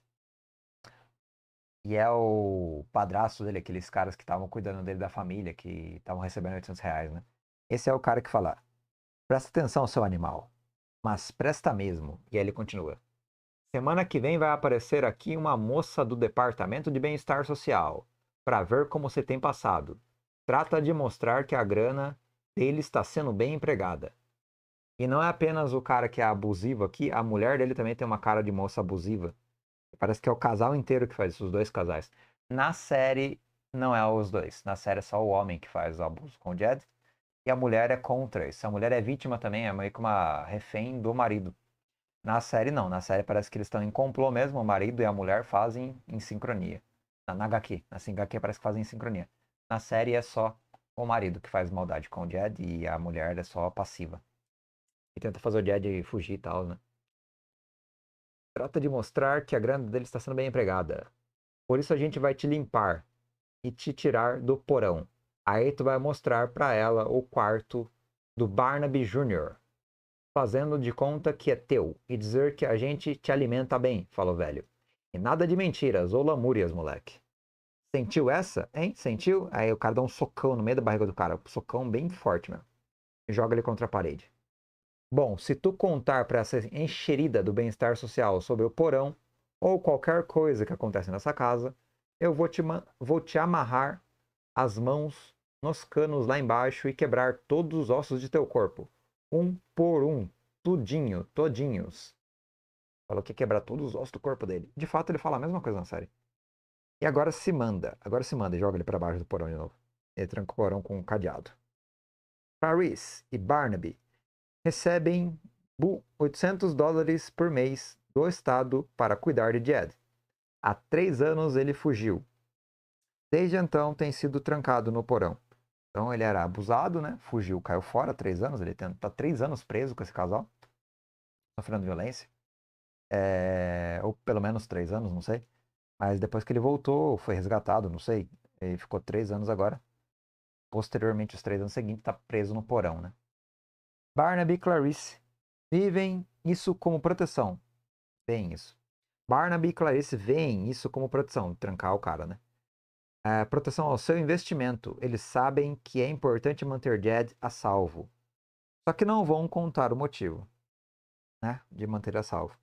Speaker 1: E é o padrasto dele, aqueles caras que estavam cuidando dele da família, que estavam recebendo 800 reais, né? Esse é o cara que fala: presta atenção, seu animal. Mas presta mesmo. E aí ele continua. Semana que vem vai aparecer aqui uma moça do Departamento de Bem-Estar Social para ver como você tem passado. Trata de mostrar que a grana dele está sendo bem empregada. E não é apenas o cara que é abusivo aqui, a mulher dele também tem uma cara de moça abusiva. Parece que é o casal inteiro que faz isso, os dois casais. Na série, não é os dois. Na série é só o homem que faz o abuso com o Jed e a mulher é contra isso. A mulher é vítima também, é meio que uma refém do marido. Na série, não. Na série parece que eles estão em complô mesmo, o marido e a mulher fazem em sincronia. Na, na HQ. Na HQ parece que fazem em sincronia. Na série é só o marido que faz maldade com o Jed e a mulher é só passiva. E tenta fazer o Jed fugir e tal, né? Trata de mostrar que a grana dele está sendo bem empregada. Por isso a gente vai te limpar e te tirar do porão. Aí tu vai mostrar para ela o quarto do Barnaby Jr., fazendo de conta que é teu e dizer que a gente te alimenta bem, Falou o velho. E nada de mentiras ou lamúrias, moleque. Sentiu essa? Hein? Sentiu? Aí o cara dá um socão no meio da barriga do cara, um socão bem forte, meu. E joga ele contra a parede. Bom, se tu contar para essa encherida do bem-estar social sobre o porão ou qualquer coisa que acontece nessa casa, eu vou te, vou te amarrar as mãos nos canos lá embaixo e quebrar todos os ossos de teu corpo, um por um, tudinho, todinhos. Falou que quebrar todos os ossos do corpo dele. De fato, ele fala a mesma coisa na série. E agora se manda, agora se manda e joga ele para baixo do porão de novo. Ele tranca o porão com um cadeado. Paris e Barnaby recebem 800 dólares por mês do Estado para cuidar de Jed. Há três anos ele fugiu. Desde então tem sido trancado no porão. Então ele era abusado, né? Fugiu, caiu fora três anos. Ele tá três anos preso com esse casal, sofrendo violência. É... Ou pelo menos três anos, não sei. Mas depois que ele voltou, foi resgatado, não sei. Ele ficou três anos agora. Posteriormente, os três anos seguintes, tá preso no porão, né? Barnaby e Clarice vivem isso como proteção. Tem isso. Barnaby e Clarice veem isso como proteção, trancar o cara, né? A proteção ao seu investimento. Eles sabem que é importante manter Jed a salvo. Só que não vão contar o motivo
Speaker 2: né, de manter a salvo.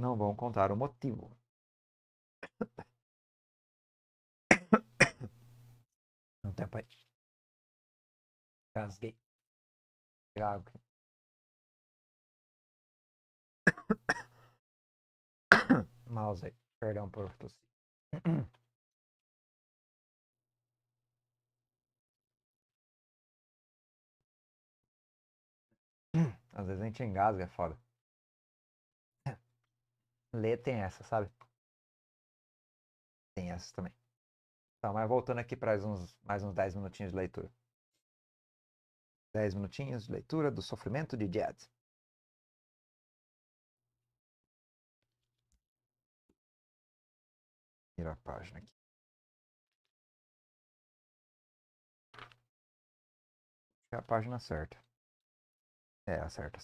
Speaker 2: Não vão contar o motivo. Não tem pai. Casguei. Pegar água mouse aí. Perdão por tossir. Às vezes a gente engasga, é foda. Ler tem essa, sabe?
Speaker 1: Tem essa também. Tá, mas voltando aqui para uns, mais uns 10 minutinhos de leitura.
Speaker 2: 10 minutinhos de leitura do sofrimento de Jed. primeira página aqui. É a página certa. É, a certa.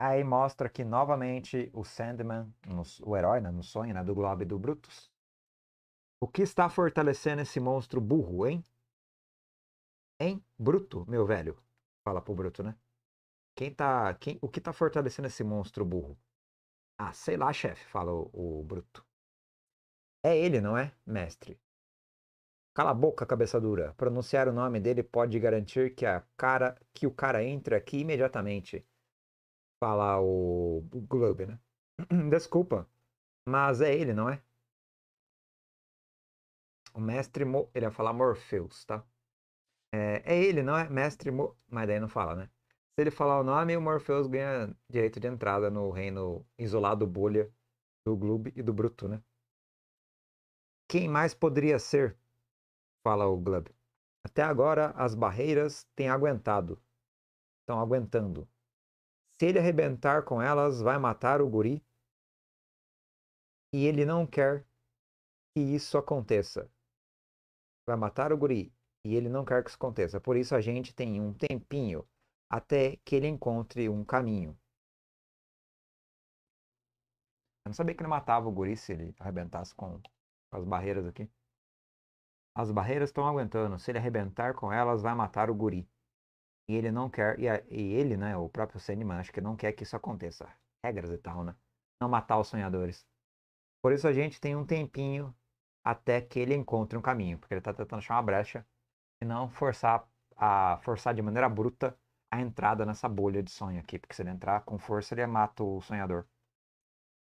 Speaker 2: Aí mostra
Speaker 1: que novamente o Sandman, no, o herói, né, no sonho, né, do Globo e do Brutus. O que está fortalecendo esse monstro burro, hein? Hein? Bruto, meu velho. Fala pro Bruto, né? Quem tá. Quem, o que tá fortalecendo esse monstro burro? Ah, sei lá, chefe, fala o, o Bruto. É ele, não é, mestre? Cala a boca, cabeça dura. Pronunciar o nome dele pode garantir que, a cara, que o cara entre aqui imediatamente. Fala o Globe, né? Desculpa, mas é ele, não é? O mestre. Mo... Ele ia falar Morpheus, tá? É, é ele, não é? Mestre. Mo... Mas daí não fala, né? Se ele falar o nome, o Morpheus ganha direito de entrada no reino isolado bolha do Globe e do Bruto, né? Quem mais poderia ser? Fala o Glub. Até agora as barreiras têm aguentado. Estão aguentando. Se ele arrebentar com elas, vai matar o guri. E ele não quer que isso aconteça. Vai matar o guri. E ele não quer que isso aconteça. Por isso a gente tem um tempinho até que ele encontre um caminho. Eu não sabia que ele matava o guri se ele arrebentasse com as barreiras aqui. As barreiras estão aguentando. Se ele arrebentar com elas, vai matar o guri. E ele não quer, e, a, e ele, né, o próprio Sandman, acho que não quer que isso aconteça. Regras e tal, né? Não matar os sonhadores. Por isso a gente tem um tempinho até que ele encontre um caminho, porque ele está tentando achar uma brecha e não forçar a forçar de maneira bruta a entrada nessa bolha de sonho aqui, porque se ele entrar com força ele mata o sonhador.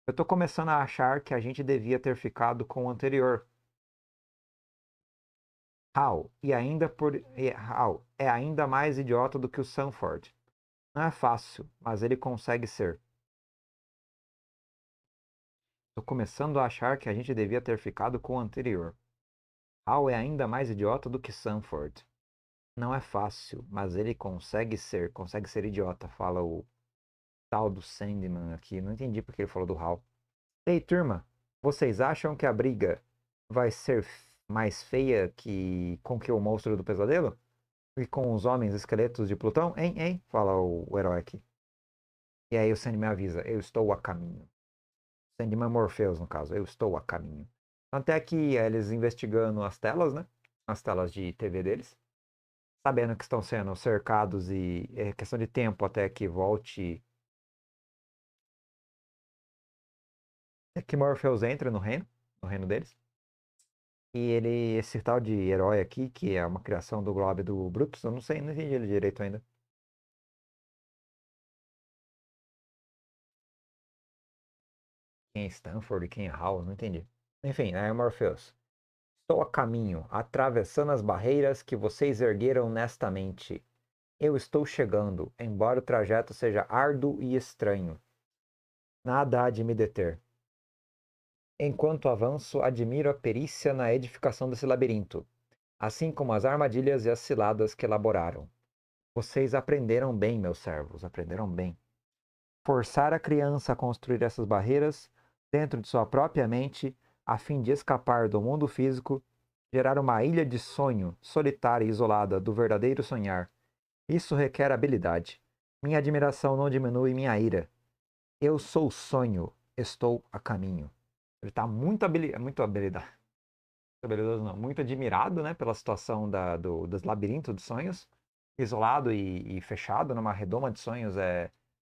Speaker 1: Eu estou começando a achar que a gente devia ter ficado com o anterior. Hal, e ainda por Hal, é ainda mais idiota do que o Sanford. Não é fácil, mas ele consegue ser. Estou começando a achar que a gente devia ter ficado com o anterior. Hal é ainda mais idiota do que Sanford. Não é fácil, mas ele consegue ser, consegue ser idiota, fala o tal do Sandman aqui. Não entendi porque ele falou do Hal. Ei, turma, vocês acham que a briga vai ser mais feia que com que o monstro do pesadelo? E com os homens esqueletos de Plutão? Hein, hein? Fala o, o herói aqui. E aí o Sandman avisa, eu estou a caminho. Sandman Morpheus, no caso, eu estou a caminho. Até que é, eles investigando as telas, né? As telas de TV deles. Sabendo que estão sendo cercados e é questão de tempo até que volte é que Morpheus entra no reino, no reino deles. E ele, esse tal de herói aqui, que é uma criação do Globo do Brutus, eu não sei,
Speaker 2: não entendi ele direito ainda. Quem é Stanford, quem é House, não entendi. Enfim, é Morpheus.
Speaker 1: Estou a caminho, atravessando as barreiras que vocês ergueram nesta mente. Eu estou chegando, embora o trajeto seja árduo e estranho. Nada há de me deter. Enquanto avanço, admiro a perícia na edificação desse labirinto, assim como as armadilhas e as ciladas que elaboraram. Vocês aprenderam bem, meus servos, aprenderam bem. Forçar a criança a construir essas barreiras dentro de sua própria mente, a fim de escapar do mundo físico, gerar uma ilha de sonho solitária e isolada do verdadeiro sonhar. Isso requer habilidade. Minha admiração não diminui minha ira. Eu sou sonho, estou a caminho. Ele está muito, habilidoso, é muito habilidade. Habilidoso não, muito admirado né, pela situação da, do, dos labirintos dos sonhos, isolado e, e, fechado numa redoma de sonhos é,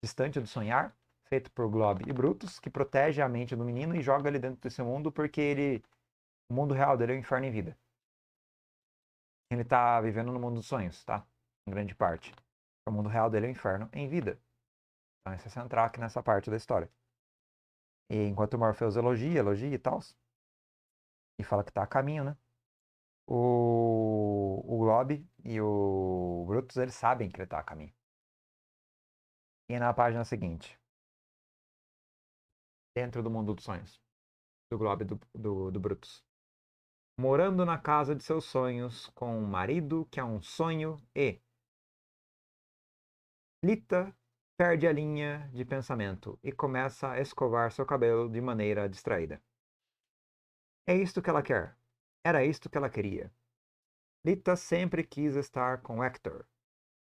Speaker 1: distante do sonhar, feito por Glob e Brutus, que protege a mente do menino e joga ele dentro desse mundo porque ele. O mundo real dele é o inferno em vida. Ele está vivendo no mundo dos sonhos, tá? Em grande parte. O mundo real dele é o inferno em vida. Então é se centrar aqui nessa parte da história. E enquanto o Morpheus elogia, elogia e tal. E fala que tá a caminho, né? O, o Glob e o Brutus, eles sabem que ele tá a caminho. E na página seguinte. Dentro do mundo dos sonhos. Do Glob e do, do, do Brutus. Morando na casa de seus sonhos, com um marido que é um sonho e. Lita perde a linha de pensamento e começa a escovar seu cabelo de maneira distraída. É isto que ela quer. Era isto que ela queria. Lita sempre quis estar com Hector,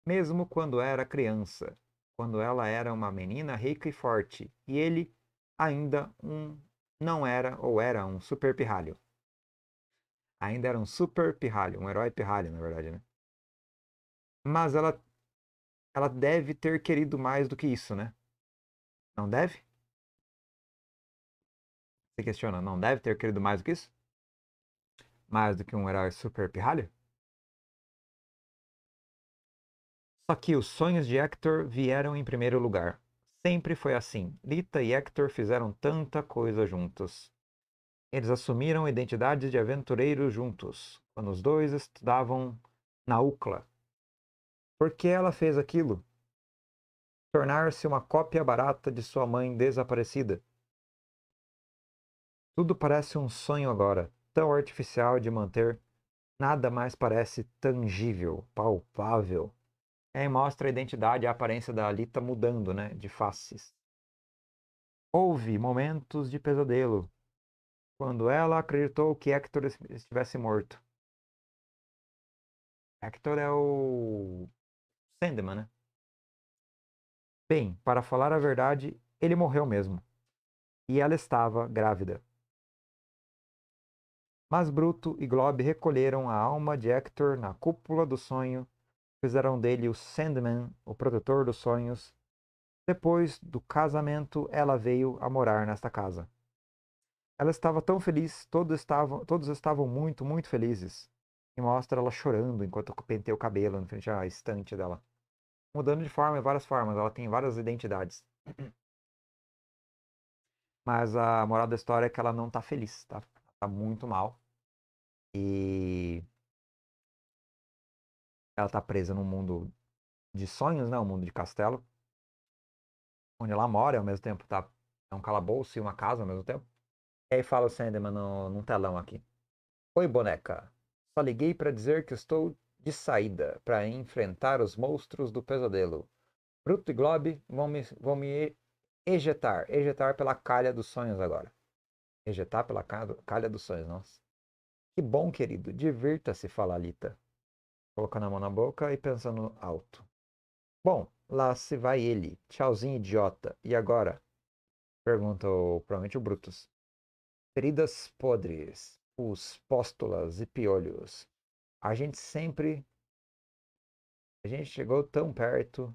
Speaker 1: mesmo quando era criança, quando ela era uma menina rica e forte e ele ainda um não era ou era um super pirralho. Ainda era um super pirralho, um herói pirralho, na verdade, né? Mas ela ela deve ter querido mais do que isso, né?
Speaker 2: Não deve? Você questiona, não deve ter querido mais do que isso? Mais do que um herói super pirralho?
Speaker 1: Só que os sonhos de Hector vieram em primeiro lugar. Sempre foi assim. Lita e Hector fizeram tanta coisa juntos. Eles assumiram identidades de aventureiros juntos, quando os dois estudavam na UCLA, por que ela fez aquilo? Tornar-se uma cópia barata de sua mãe desaparecida. Tudo parece um sonho agora, tão artificial de manter. Nada mais parece tangível, palpável. É, mostra a identidade e a aparência da Alita mudando, né? De faces. Houve momentos de pesadelo, quando ela acreditou que Hector estivesse morto. Hector é o Sandman, né? Bem, para falar a verdade, ele morreu mesmo. E ela estava grávida. Mas Bruto e Glob recolheram a alma de Hector na cúpula do sonho, fizeram dele o Sandman, o protetor dos sonhos. Depois do casamento, ela veio a morar nesta casa. Ela estava tão feliz, todos estavam, todos estavam muito, muito felizes. E mostra ela chorando enquanto penteia o cabelo na frente à estante dela mudando de forma, várias formas, ela tem várias identidades. Mas a moral da história é que ela não tá feliz, tá? Tá muito mal.
Speaker 2: E ela tá presa
Speaker 1: num mundo de sonhos, né? Um mundo de castelo. Onde ela mora ao mesmo tempo, tá? É um calabouço e uma casa ao mesmo tempo. E aí fala o Sandman no, num telão aqui. Oi, boneca. Só liguei para dizer que estou de saída para enfrentar os monstros do pesadelo. Bruto e Glob vão me, vão me ejetar, ejetar pela calha dos sonhos agora. Ejetar pela calha dos sonhos, nossa. Que bom, querido. Divirta-se, fala Alita. Colocando a mão na boca e pensando alto. Bom, lá se vai ele. Tchauzinho, idiota. E agora? Perguntou provavelmente o Brutus. Feridas podres, os póstulas e piolhos a gente sempre. A gente chegou tão perto.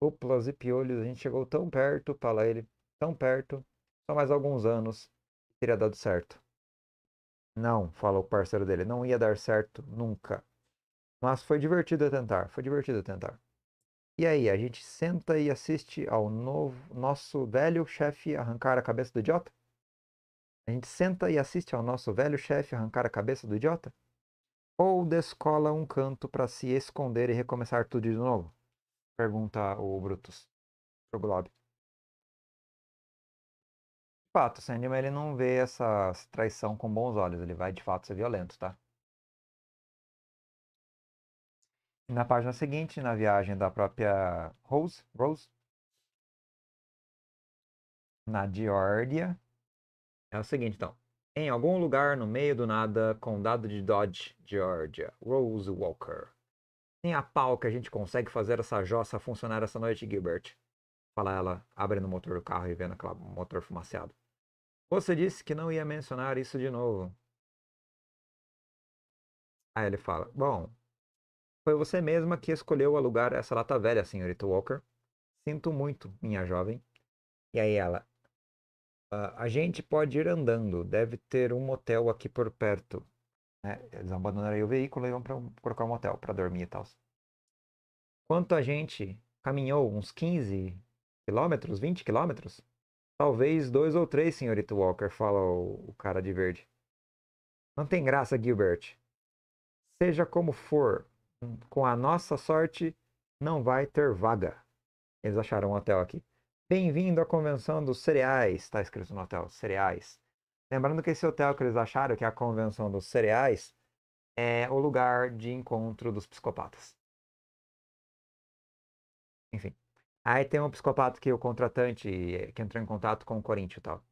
Speaker 1: Cúpulas e piolhos, a gente chegou tão perto, fala ele, tão perto, só mais alguns anos teria dado certo. Não, fala o parceiro dele, não ia dar certo nunca. Mas foi divertido tentar, foi divertido tentar. E aí, a gente senta e assiste ao novo, nosso velho chefe arrancar a cabeça do idiota? A gente senta e assiste ao nosso velho chefe arrancar a cabeça do idiota? ou descola um canto para se esconder e recomeçar tudo de novo? Pergunta o Brutus pro Glob. De fato, o Sandman ele não vê essa traição com bons olhos, ele vai de fato ser violento, tá? na página seguinte, na viagem da própria Rose, Rose na Diórdia é o seguinte, então. Em algum lugar no meio do nada, condado de Dodge, Georgia, Rose Walker. Tem a pau que a gente consegue fazer essa jossa funcionar essa noite, Gilbert. Fala ela, abrindo o motor do carro e vendo aquele motor fumaceado. Você disse que não ia mencionar isso de novo. Aí ele fala: Bom, foi você mesma que escolheu alugar essa lata velha, senhorita Walker. Sinto muito, minha jovem. E aí ela: ah, a gente pode ir andando, deve ter um motel aqui por perto. Né? Eles abandonarem o veículo e vão pra, procurar um motel para dormir e tal. Quanto a gente caminhou uns 15 quilômetros, 20 quilômetros? Talvez dois ou três, senhorita Walker, fala o, o cara de verde. Não tem graça, Gilbert. Seja como for, com a nossa sorte, não vai ter vaga. Eles acharam um hotel aqui. Bem-vindo à convenção dos cereais, está escrito no hotel, cereais. Lembrando que esse hotel que eles acharam, que é a convenção dos cereais, é o lugar de encontro dos psicopatas. Enfim. Aí tem um psicopata que o contratante que entrou em contato com o Corinthians e tal.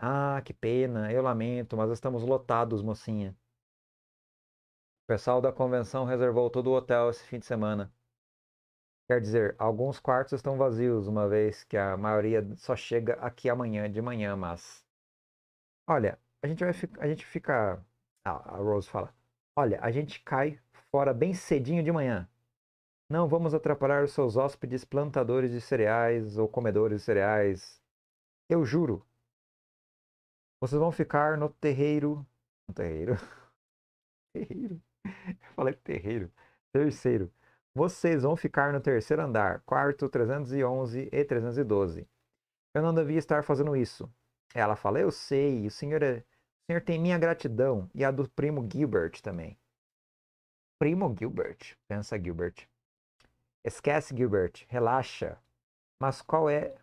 Speaker 1: Ah, que pena, eu lamento, mas estamos lotados, mocinha. O pessoal da convenção reservou todo o hotel esse fim de semana. Quer dizer, alguns quartos estão vazios, uma vez que a maioria só chega aqui amanhã de manhã, mas. Olha, a gente vai a gente fica. Ah, a Rose fala. Olha, a gente cai fora bem cedinho de manhã. Não vamos atrapalhar os seus hóspedes plantadores de cereais ou comedores de cereais. Eu juro. Vocês vão ficar no terreiro. No terreiro. terreiro. Eu falei terreiro. Terceiro vocês vão ficar no terceiro andar, quarto 311 e 312. Eu não devia estar fazendo isso. Ela fala: Eu sei, o senhor, é... o senhor tem minha gratidão e a do primo Gilbert também. Primo Gilbert, pensa Gilbert. Esquece Gilbert, relaxa. Mas qual é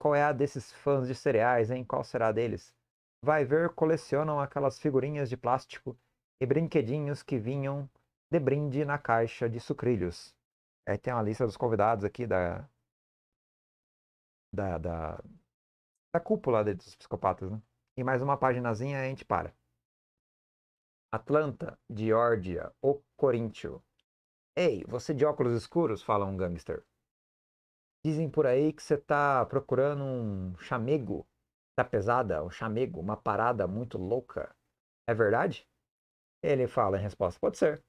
Speaker 1: qual é a desses fãs de cereais, hein? Qual será deles? Vai ver, colecionam aquelas figurinhas de plástico e brinquedinhos que vinham de brinde na caixa de sucrilhos. Aí tem uma lista dos convidados aqui da. Da, da, da cúpula dos psicopatas, né? E mais uma paginazinha e a gente para. Atlanta, Diórdia o Coríntio. Ei, você de óculos escuros? Fala um gangster. Dizem por aí que você tá procurando um chamego. Tá pesada, um chamego, uma parada muito louca. É verdade? Ele fala em resposta: pode ser.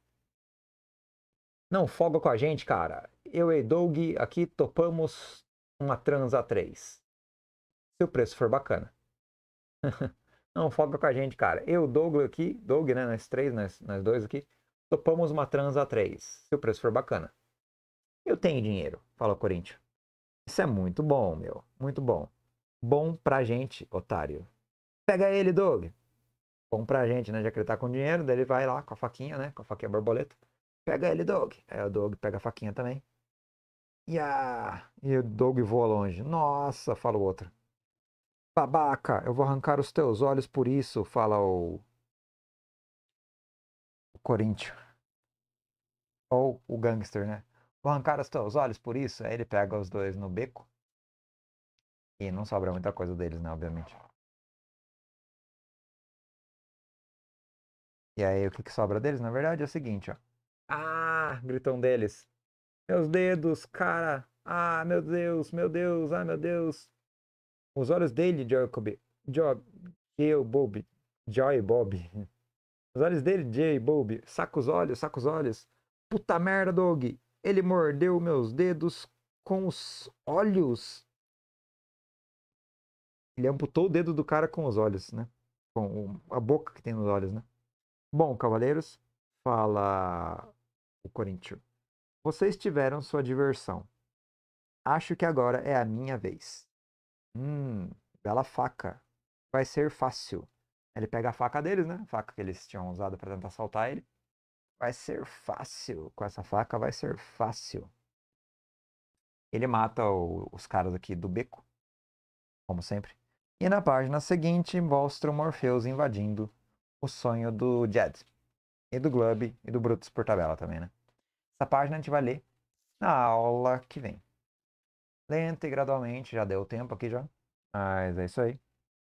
Speaker 1: Não, folga com a gente, cara. Eu e Doug aqui topamos uma transa 3. Se o preço for bacana. Não, folga com a gente, cara. Eu, Doug aqui, Doug, né, nós três, nós, nós dois aqui, topamos uma transa 3. Se o preço for bacana. Eu tenho dinheiro, fala o Corinthians. Isso é muito bom, meu. Muito bom. Bom pra gente, otário. Pega ele, Doug. Bom pra gente, né? Já que ele tá com dinheiro, daí ele vai lá com a faquinha, né? Com a faquinha borboleta. Pega ele, Doug. Aí é, o Doug pega a faquinha também. Yeah! E o Doug voa longe. Nossa, fala o outro. Babaca, eu vou arrancar os teus olhos por isso, fala o. O Coríntio. Ou o gangster, né? Vou arrancar os teus olhos por isso. Aí ele pega os dois no beco.
Speaker 2: E não sobra muita coisa deles, né? Obviamente. E aí o que, que sobra deles, na verdade, é o seguinte, ó. Ah!
Speaker 1: gritou um deles. Meus dedos, cara! Ah, meu Deus, meu Deus, ah, meu Deus! Os olhos dele, Jacob. Job. Eu, Bob. Joy, Bob. Os olhos dele, Jay, Bob. Saca os olhos, saca os olhos. Puta merda, Dog. Ele mordeu meus dedos com os olhos. Ele amputou o dedo do cara com os olhos, né? Com a boca que tem nos olhos, né? Bom, cavaleiros, fala o Corinthians. Vocês tiveram sua diversão. Acho que agora é a minha vez. Hum, bela faca. Vai ser fácil. Ele pega a faca deles, né? A faca que eles tinham usado para tentar assaltar ele. Vai ser fácil. Com essa faca vai ser fácil. Ele mata o, os caras aqui do beco, como sempre. E na página seguinte mostra o Morpheus invadindo o sonho do Jed e do Glub e do Brutus por tabela também, né? Essa página a gente vai ler na aula que vem. Lenta e gradualmente, já deu tempo aqui já. Mas é isso aí.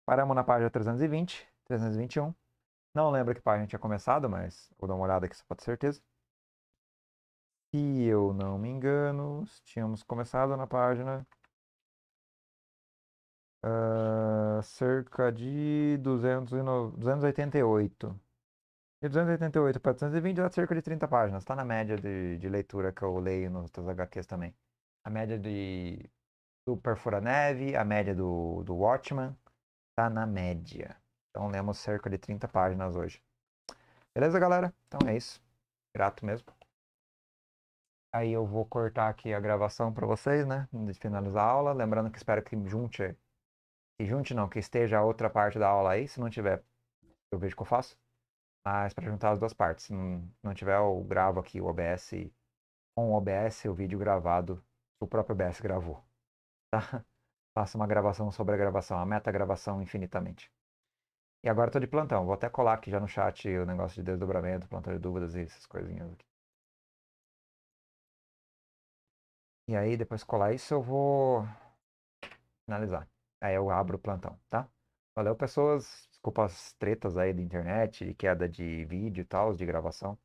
Speaker 1: Paramos na página 320, 321. Não lembro que página tinha começado, mas vou dar uma olhada aqui só para ter certeza. Se eu não me engano, tínhamos começado na página uh, cerca de 200, 288. De 288 para 220 dá cerca de 30 páginas. Está na média de, de leitura que eu leio nos teus HQs também. A média de, do Perfura Neve, a média do, do Watchman. Está na média. Então lemos cerca de 30 páginas hoje. Beleza, galera? Então é isso. Grato mesmo. Aí eu vou cortar aqui a gravação para vocês, né? De finalizar a aula. Lembrando que espero que junte. Que junte não, que esteja a outra parte da aula aí. Se não tiver, eu vejo o que eu faço mas para juntar as duas partes. Se não, não tiver, eu gravo aqui o OBS, com o OBS, o vídeo gravado, o próprio OBS gravou. Tá? Faço uma gravação sobre a gravação, a meta-gravação infinitamente. E agora estou de plantão, vou até colar aqui já no chat o negócio de desdobramento, plantão de dúvidas e essas coisinhas aqui. E aí, depois colar isso, eu vou finalizar. Aí eu abro o plantão, tá? Valeu, pessoas. Desculpa as tretas aí da internet, de queda de vídeo e tal, de gravação.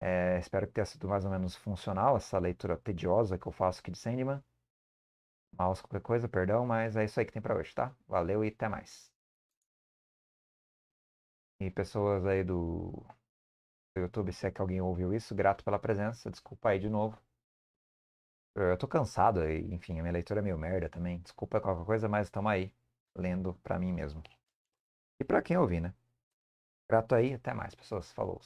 Speaker 1: É, espero que tenha sido mais ou menos funcional essa leitura tediosa que eu faço aqui de Sandman. Mouse, qualquer coisa, perdão, mas é isso aí que tem para hoje, tá? Valeu e até mais. E pessoas aí do, do YouTube, se é que alguém ouviu isso, grato pela presença. Desculpa aí de novo. Eu tô cansado, enfim, a minha leitura é meio merda também. Desculpa qualquer coisa, mas tamo aí lendo para mim mesmo. E para quem ouvir, né? Grato aí, até mais, pessoas. Falou.